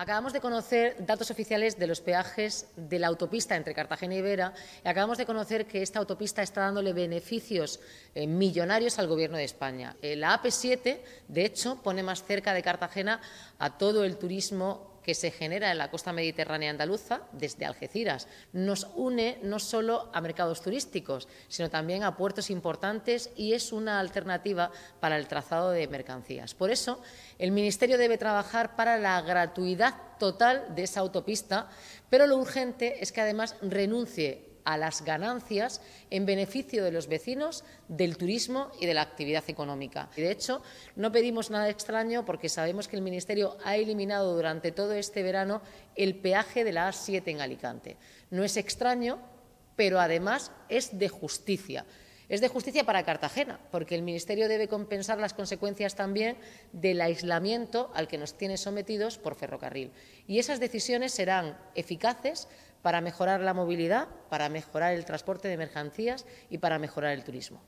Acabamos de conocer datos oficiales de los peajes de la autopista entre Cartagena y Vera y acabamos de conocer que esta autopista está dándole beneficios eh, millonarios al Gobierno de España. Eh, la AP7, de hecho, pone más cerca de Cartagena a todo el turismo que se genera en la costa mediterránea andaluza, desde Algeciras, nos une no solo a mercados turísticos, sino también a puertos importantes y es una alternativa para el trazado de mercancías. Por eso, el Ministerio debe trabajar para la gratuidad total de esa autopista, pero lo urgente es que además renuncie a las ganancias en beneficio de los vecinos, del turismo y de la actividad económica. Y de hecho, no pedimos nada extraño porque sabemos que el Ministerio ha eliminado durante todo este verano el peaje de la A7 en Alicante. No es extraño, pero además es de justicia. Es de justicia para Cartagena, porque el Ministerio debe compensar las consecuencias también del aislamiento al que nos tiene sometidos por ferrocarril. Y esas decisiones serán eficaces para mejorar la movilidad, para mejorar el transporte de mercancías y para mejorar el turismo.